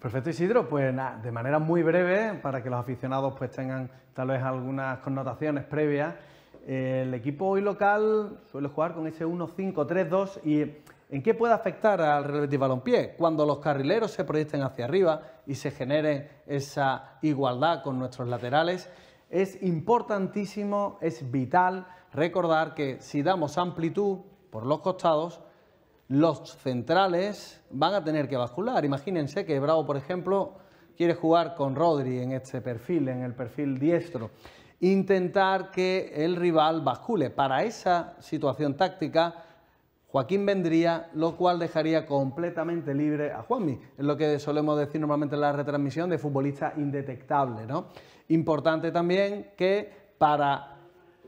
Perfecto Isidro, pues de manera muy breve, para que los aficionados pues tengan tal vez algunas connotaciones previas, el equipo hoy local suele jugar con ese 1-5-3-2 y ¿en qué puede afectar al Real Betis Balompié? Cuando los carrileros se proyecten hacia arriba y se genere esa igualdad con nuestros laterales, es importantísimo, es vital recordar que si damos amplitud por los costados, los centrales van a tener que bascular. Imagínense que Bravo, por ejemplo, quiere jugar con Rodri en este perfil, en el perfil diestro. Intentar que el rival bascule. Para esa situación táctica, Joaquín vendría, lo cual dejaría completamente libre a Juanmi. Es lo que solemos decir normalmente en la retransmisión de futbolista indetectable. ¿no? Importante también que para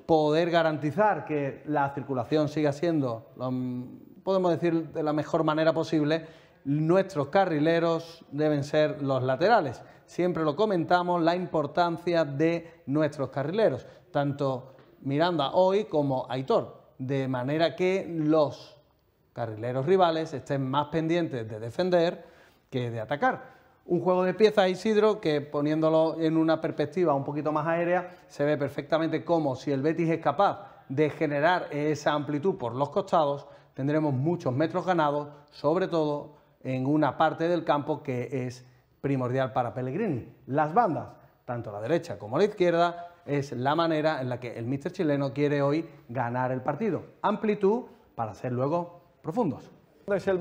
poder garantizar que la circulación siga siendo podemos decir de la mejor manera posible, nuestros carrileros deben ser los laterales. Siempre lo comentamos, la importancia de nuestros carrileros, tanto Miranda hoy como Aitor, de manera que los carrileros rivales estén más pendientes de defender que de atacar. Un juego de piezas, Isidro, que poniéndolo en una perspectiva un poquito más aérea, se ve perfectamente como si el Betis es capaz de generar esa amplitud por los costados, tendremos muchos metros ganados, sobre todo en una parte del campo que es primordial para Pellegrini. Las bandas, tanto la derecha como la izquierda, es la manera en la que el míster chileno quiere hoy ganar el partido. Amplitud para ser luego profundos. Es el